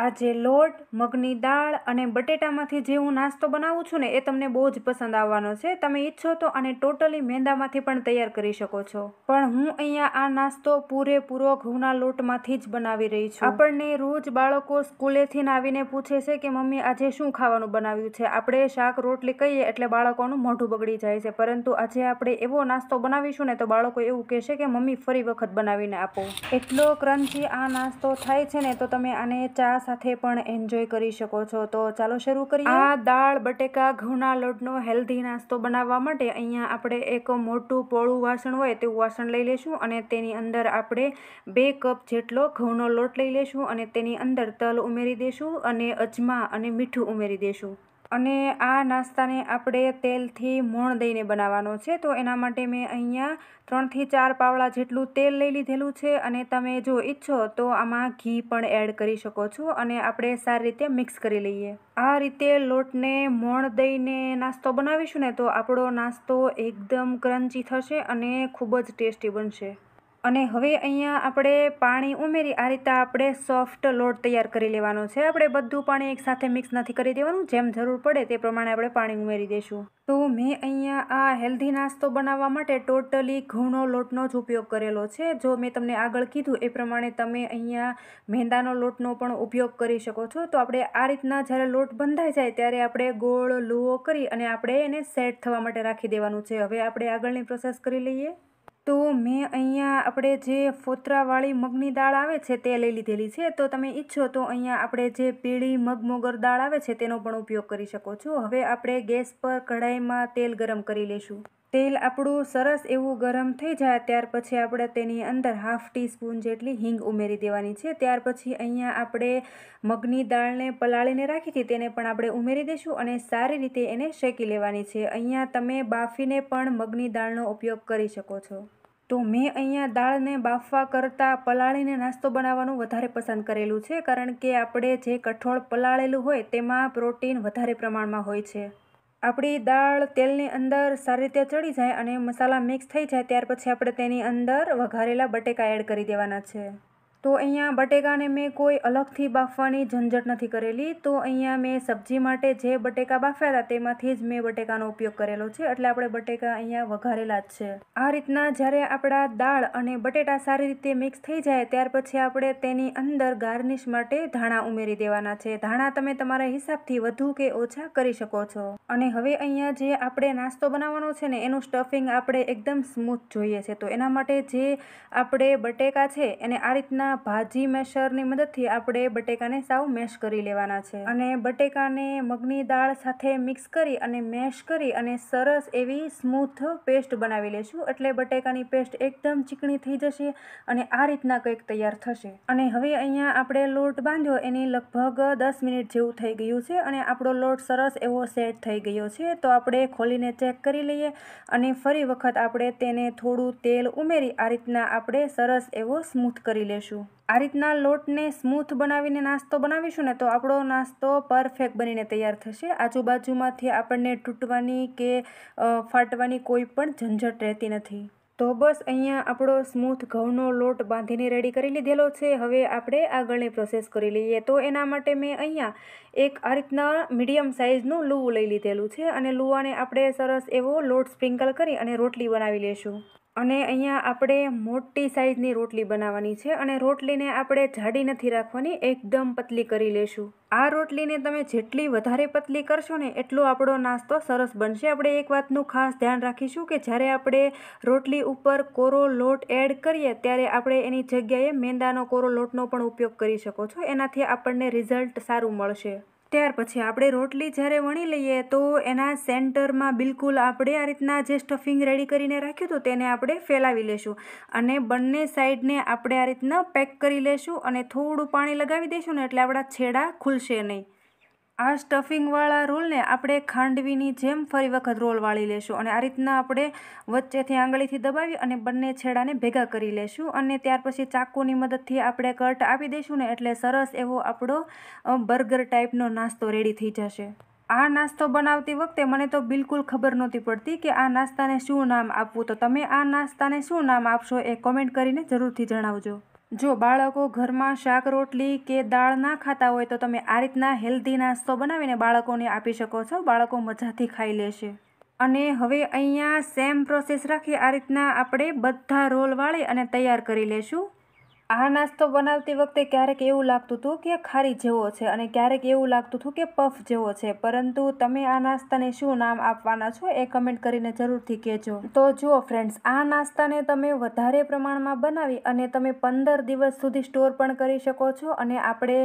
આજે લોટ મગની દાળ અને બટેટામાંથી જે હું નાસ્તો બનાવું છું ને એ તમને બહુ જ પસંદ આવવાનો છે તમે ઈચ્છો તો આને ટોટલી મેંદામાંથી પણ તૈયાર કરી શકો છો પણ હું અહીંયા આ નાસ્તો પૂરેપૂરો ઘઉંના લોટમાંથી જ બનાવી રહી છું આપણને રોજ બાળકો સ્કૂલેથી આવીને પૂછે છે કે મમ્મી આજે શું ખાવાનું બનાવ્યું છે આપણે શાક રોટલી કહીએ એટલે બાળકોનું મોઢું બગડી જાય છે પરંતુ આજે આપણે એવો નાસ્તો બનાવીશું ને તો બાળકો એવું કહેશે કે મમ્મી ફરી વખત બનાવીને આપો એટલો ક્રંચી આ નાસ્તો થાય છે ને તો તમે આને ચાસ સાથે પણ એન્જોય કરી શકો છો તો ચાલો શરૂ કરીએ આ દાળ બટેકા ઘઉંના લોટનો હેલ્ધી નાસ્તો બનાવવા માટે અહીંયા આપણે એક મોટું પોળું વાસણ હોય તેવું વાસણ લઈ લઈશું અને તેની અંદર આપણે બે કપ જેટલો ઘઉંનો લોટ લઈ લઈશું અને તેની અંદર તલ ઉમેરી દઈશું અને અજમા અને મીઠું ઉમેરી દઈશું અને આ નાસ્તાને આપણે તેલથી મોણ દઈને બનાવવાનો છે તો એના માટે મેં અહીંયા ત્રણથી ચાર પાવડા જેટલું તેલ લઈ લીધેલું છે અને તમે જો ઈચ્છો તો આમાં ઘી પણ એડ કરી શકો છો અને આપણે સારી રીતે મિક્સ કરી લઈએ આ રીતે લોટને મોણ દઈને નાસ્તો બનાવીશું ને તો આપણો નાસ્તો એકદમ ક્રન્ચી થશે અને ખૂબ જ ટેસ્ટી બનશે અને હવે અહીંયા આપણે પાણી ઉમેરી આ રીતે આપણે સોફ્ટ લોટ તૈયાર કરી લેવાનો છે આપણે બધું પાણી એકસાથે મિક્સ નથી કરી દેવાનું જેમ જરૂર પડે તે પ્રમાણે આપણે પાણી ઉમેરી દઈશું તો મેં અહીંયા આ હેલ્ધી નાસ્તો બનાવવા માટે ટોટલી ઘઉંનો લોટનો જ ઉપયોગ કરેલો છે જો મેં તમને આગળ કીધું એ પ્રમાણે તમે અહીંયા મેંદાનો લોટનો પણ ઉપયોગ કરી શકો છો તો આપણે આ રીતના જ્યારે લોટ બંધાઈ જાય ત્યારે આપણે ગોળ લુઓ કરી અને આપણે એને સેટ થવા માટે રાખી દેવાનું છે હવે આપણે આગળની પ્રોસેસ કરી લઈએ તો મેં અહીંયા આપણે જે ફોતરાવાળી મગની દાળ આવે છે તે લઈ લીધેલી છે તો તમે ઈચ્છો તો અહીંયા આપણે જે પીળી મગમોગર દાળ આવે છે તેનો પણ ઉપયોગ કરી શકો છો હવે આપણે ગેસ પર કઢાઈમાં તેલ ગરમ કરી લઈશું તેલ આપણું સરસ એવું ગરમ થઈ જાય ત્યાર પછી આપણે તેની અંદર હાફ ટીસ્પૂન જેટલી હિંગ ઉમેરી દેવાની છે ત્યાર પછી અહીંયા આપણે મગની દાળને પલાળીને રાખી હતી તેને પણ આપણે ઉમેરી દઈશું અને સારી રીતે એને શેકી લેવાની છે અહીંયા તમે બાફીને પણ મગની દાળનો ઉપયોગ કરી શકો છો તો મેં અહીંયા દાળને બાફવા કરતાં પલાળીને નાસ્તો બનાવવાનું વધારે પસંદ કરેલું છે કારણ કે આપણે જે કઠોળ પલાળેલું હોય તેમાં પ્રોટીન વધારે પ્રમાણમાં હોય છે આપણી દાળ તેલની અંદર સારી રીતે ચડી જાય અને મસાલા મિક્સ થઈ જાય ત્યાર પછી આપણે તેની અંદર વઘારેલા બટેકા એડ કરી દેવાના છે તો અહીંયા બટેકાને મેં કોઈ અલગથી બાફવાની ઝંઝટ નથી કરેલી તો અહીંયા મેં સબ્જી માટે જે બટેકા બાફ્યા હતા તેમાંથી જ મેં બટેકાનો ઉપયોગ કરેલો છે એટલે આપણે બટેકા અહીંયા વઘારેલા જ છે આ રીતના જ્યારે આપણા દાળ અને બટેટા સારી રીતે મિક્સ થઈ જાય ત્યાર પછી આપણે તેની અંદર ગાર્નિશ માટે ધાણા ઉમેરી દેવાના છે ધાણા તમે તમારા હિસાબથી વધુ કે ઓછા કરી શકો છો અને હવે અહીંયા જે આપણે નાસ્તો બનાવવાનો છે ને એનું સ્ટફિંગ આપણે એકદમ સ્મૂથ જોઈએ છે તો એના માટે જે આપણે બટેકા છે એને આ રીતના તેમાં ભાજી મેશરની મદદથી આપણે બટેકાને સાવ મેશ કરી લેવાના છે અને બટેકાને મગની દાળ સાથે મિક્સ કરી અને મેશ કરી અને સરસ એવી સ્મૂથ પેસ્ટ બનાવી લેશું એટલે બટેકાની પેસ્ટ એકદમ ચીકણી થઈ જશે અને આ રીતના કંઈક તૈયાર થશે અને હવે અહીંયા આપણે લોટ બાંધ્યો એની લગભગ દસ મિનિટ જેવું થઈ ગયું છે અને આપણો લોટ સરસ એવો સેટ થઈ ગયો છે તો આપણે ખોલીને ચેક કરી લઈએ અને ફરી વખત આપણે તેને થોડું તેલ ઉમેરી આ રીતના આપણે સરસ એવો સ્મૂથ કરી લેશું છું આ રીતના લોટને સ્મૂથ બનાવીને નાસ્તો બનાવીશું ને તો આપણો નાસ્તો પરફેક્ટ બનીને તૈયાર થશે આજુબાજુમાંથી આપણને તૂટવાની કે ફાટવાની કોઈ પણ ઝંઝટ રહેતી નથી તો બસ અહીંયા આપણો સ્મૂથ ઘઉંનો લોટ બાંધીને રેડી કરી લીધેલો છે હવે આપણે આગળની પ્રોસેસ કરી લઈએ તો એના માટે મેં અહીંયા એક આ રીતના મીડિયમ સાઇઝનું લૂવું લઈ લીધેલું છે અને લૂવાને આપણે સરસ એવો લોટ સ્પ્રિંકલ કરી અને રોટલી બનાવી લેશું અને અહીંયા આપણે મોટી સાઇઝની રોટલી બનાવવાની છે અને રોટલીને આપણે જાડી નથી રાખવાની એકદમ પતલી કરી લેશું આ રોટલીને તમે જેટલી વધારે પતલી કરશો ને એટલો આપણો નાસ્તો સરસ બનશે આપણે એક વાતનું ખાસ ધ્યાન રાખીશું કે જ્યારે આપણે રોટલી ઉપર કોરો લોટ એડ કરીએ ત્યારે આપણે એની જગ્યાએ મેંદાનો કોરો લોટનો પણ ઉપયોગ કરી શકો છો એનાથી આપણને રિઝલ્ટ સારું મળશે ત્યાર પછી આપણે રોટલી જ્યારે વણી લઈએ તો એના સેન્ટરમાં બિલકુલ આપણે આ રીતના જે સ્ટફિંગ રેડી કરીને રાખ્યું હતું તેને આપણે ફેલાવી લેશું અને બંને સાઈડને આપણે આ રીતના પેક કરી લેશું અને થોડું પાણી લગાવી દઈશું ને એટલે આપણા છેડા ખુલશે નહીં આ સ્ટફિંગવાળા રોલને આપણે ખાંડવીની જેમ ફરી વખત રોલ વાળી લેશું અને આ રીતના આપણે વચ્ચેથી આંગળીથી દબાવી અને બંને છેડાને ભેગા કરી લેશું અને ત્યાર પછી ચાકુની મદદથી આપણે કટ આપી દઈશું ને એટલે સરસ એવો આપણો બર્ગર ટાઈપનો નાસ્તો રેડી થઈ જશે આ નાસ્તો બનાવતી વખતે મને તો બિલકુલ ખબર નહોતી પડતી કે આ નાસ્તાને શું નામ આપવું તો તમે આ નાસ્તાને શું નામ આપશો એ કોમેન્ટ કરીને જરૂરથી જણાવજો જો બાળકો ઘરમાં શાક રોટલી કે દાળ ના ખાતા હોય તો તમે આ રીતના હેલ્ધી નાસ્તો બનાવીને બાળકોને આપી શકો છો બાળકો મજાથી ખાઈ લેશે અને હવે અહીંયા સેમ પ્રોસેસ રાખી આ રીતના આપણે બધા રોલ વાળી અને તૈયાર કરી લેશું આ નાસ્તો બનાવતી વખતે ક્યારેક એવું લાગતું હતું કે ખારી જેવો છે અને ક્યારેક એવું લાગતું હતું કે પફ જેવો છે પરંતુ તમે આ નાસ્તાને શું નામ આપવાના છો એ કમેન્ટ કરીને જરૂરથી કહેજો તો જુઓ ફ્રેન્ડ્સ આ નાસ્તાને તમે વધારે પ્રમાણમાં બનાવી અને તમે પંદર દિવસ સુધી સ્ટોર પણ કરી શકો છો અને આપણે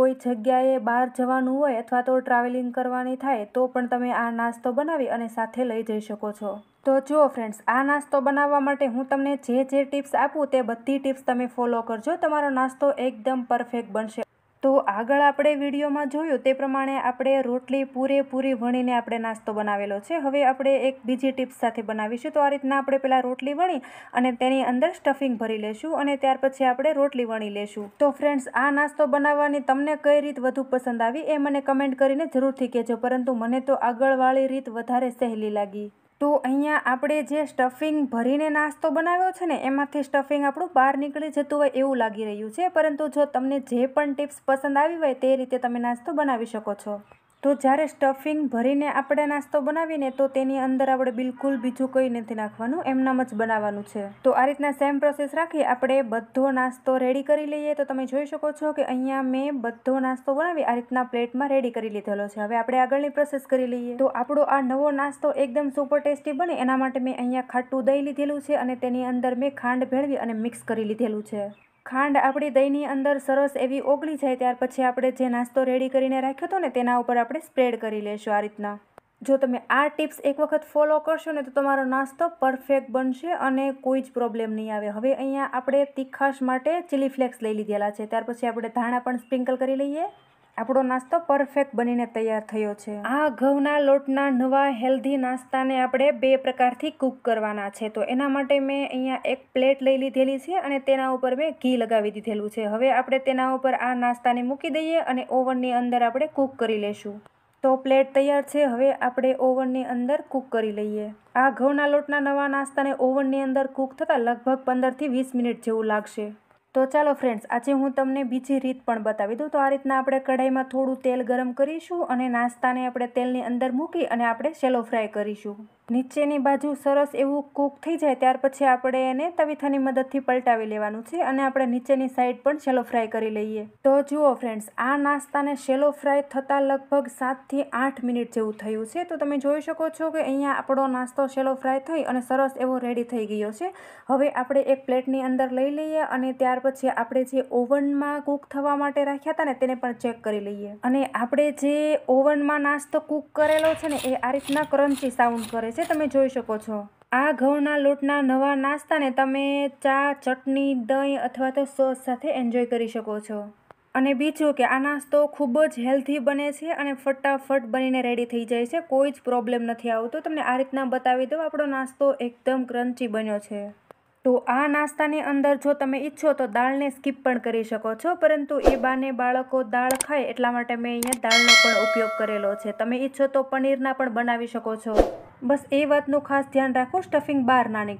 કોઈ જગ્યાએ બહાર જવાનું હોય અથવા તો ટ્રાવેલિંગ કરવાની થાય તો પણ તમે આ નાસ્તો બનાવી અને સાથે લઈ જઈ શકો છો તો જુઓ ફ્રેન્ડ્સ આ નાસ્તો બનાવવા માટે હું તમને જે જે ટિપ્સ આપું તે બધી ટિપ્સ તમે ફોલો કરજો તમારો નાસ્તો એકદમ પરફેક્ટ બનશે તો આગળ આપણે વિડીયોમાં જોયું તે પ્રમાણે આપણે રોટલી પૂરેપૂરી વણીને આપણે નાસ્તો બનાવેલો છે હવે આપણે એક બીજી ટિપ્સ સાથે બનાવીશું તો આ રીતના આપણે પહેલાં રોટલી વણી અને તેની અંદર સ્ટફિંગ ભરી લેશું અને ત્યાર પછી આપણે રોટલી વણી લેશું તો ફ્રેન્ડ્સ આ નાસ્તો બનાવવાની તમને કઈ રીત વધુ પસંદ આવી એ મને કમેન્ટ કરીને જરૂરથી કહેજો પરંતુ મને તો આગળવાળી રીત વધારે સહેલી લાગી તો અહીંયા આપણે જે સ્ટફિંગ ભરીને નાસ્તો બનાવ્યો છે ને એમાંથી સ્ટફિંગ આપણું બહાર નીકળી જતું હોય એવું લાગી રહ્યું છે પરંતુ જો તમને જે પણ ટિપ્સ પસંદ આવી હોય તે રીતે તમે નાસ્તો બનાવી શકો છો તો જ્યારે સ્ટફિંગ ભરીને આપણે નાસ્તો બનાવીને તો તેની અંદર આપણે બિલકુલ બીજું કંઈ નથી નાખવાનું એમનામ જ બનાવવાનું છે તો આ રીતના સેમ પ્રોસેસ રાખી આપણે બધો નાસ્તો રેડી કરી લઈએ તો તમે જોઈ શકો છો કે અહીંયા મેં બધો નાસ્તો બનાવી આ રીતના પ્લેટમાં રેડી કરી લીધેલો છે હવે આપણે આગળની પ્રોસેસ કરી લઈએ તો આપણો આ નવો નાસ્તો એકદમ સુપર ટેસ્ટી બને એના માટે મેં અહીંયા ખાટું દહીં લીધેલું છે અને તેની અંદર મેં ખાંડ ભેળવી અને મિક્સ કરી લીધેલું છે ખાંડ આપણી દહીંની અંદર સરસ એવી ઓગળી જાય ત્યાર પછી આપણે જે નાસ્તો રેડી કરીને રાખ્યો હતો ને તેના ઉપર આપણે સ્પ્રેડ કરી લેશું આ રીતના જો તમે આ ટિપ્સ એક વખત ફોલો કરશો ને તો તમારો નાસ્તો પરફેક્ટ બનશે અને કોઈ જ પ્રોબ્લેમ નહીં આવે હવે અહીંયા આપણે તીખાશ માટે ચીલી ફ્લેક્સ લઈ લીધેલા છે ત્યાર પછી આપણે ધાણા પણ સ્પ્રિંકલ કરી લઈએ આપણો નાસ્તો પરફેક્ટ બનીને તૈયાર થયો છે આ ઘઉંના લોટના નવા હેલ્ધી નાસ્તાને આપણે બે પ્રકારથી કૂક કરવાના છે તો એના માટે મેં અહીંયા એક પ્લેટ લઈ લીધેલી છે અને તેના ઉપર મેં ઘી લગાવી દીધેલું છે હવે આપણે તેના ઉપર આ નાસ્તાને મૂકી દઈએ અને ઓવનની અંદર આપણે કૂક કરી લેશું તો પ્લેટ તૈયાર છે હવે આપણે ઓવનની અંદર કૂક કરી લઈએ આ ઘઉંના લોટના નવા નાસ્તાને ઓવનની અંદર કૂક થતાં લગભગ પંદરથી વીસ મિનિટ જેવું લાગશે તો ચાલો ફ્રેન્ડ્સ આજે હું તમને બીજી રીત પણ બતાવી દઉં તો આ રીતના આપણે કઢાઈમાં થોડું તેલ ગરમ કરીશું અને નાસ્તાને આપણે તેલની અંદર મૂકી અને આપણે સેલો ફ્રાય કરીશું નીચેની બાજુ સરસ એવું કૂક થઈ જાય ત્યાર પછી આપણે એને તવીથાની મદદથી પલટાવી લેવાનું છે અને આપણે નીચેની સાઈડ પણ શેલો ફ્રાય કરી લઈએ તો જુઓ ફ્રેન્ડ્સ આ નાસ્તાને શેલો ફ્રાય થતાં લગભગ સાતથી આઠ મિનિટ જેવું થયું છે તો તમે જોઈ શકો છો કે અહીંયા આપણો નાસ્તો શેલો ફ્રાય થઈ અને સરસ એવો રેડી થઈ ગયો છે હવે આપણે એક પ્લેટની અંદર લઈ લઈએ અને ત્યાર પછી આપણે જે ઓવનમાં કૂક થવા માટે રાખ્યા હતા ને તેને પણ ચેક કરી લઈએ અને આપણે જે ઓવનમાં નાસ્તો કૂક કરેલો છે ને એ આ રીતના ક્રન્ચી સાઉન્ડ કરે છે છે તમે જોઈ શકો છો આ ઘઉંના લોટના નવા નાસ્તાને તમે ચા ચટણી દહીં અથવા તો સોસ સાથે એન્જોય કરી શકો છો અને બીજું કે આ નાસ્તો ખૂબ જ હેલ્ધી બને છે અને ફટાફટ બનીને રેડી થઈ જાય છે કોઈ જ પ્રોબ્લેમ નથી આવતો તમને આ રીતના બતાવી દઉં આપણો નાસ્તો એકદમ ક્રન્ચી બન્યો છે તો આ નાસ્તાની અંદર જો તમે ઈચ્છો તો દાળને સ્કીપ પણ કરી શકો છો પરંતુ એ બાને બાળકો દાળ ખાય એટલા માટે મેં અહીંયા દાળનો પણ ઉપયોગ કરેલો છે તમે ઈચ્છો તો પનીરના પણ બનાવી શકો છો બસ એ વાતનું ખાસ ધ્યાન રાખો સ્ટફિંગ બહાર ના નીકળે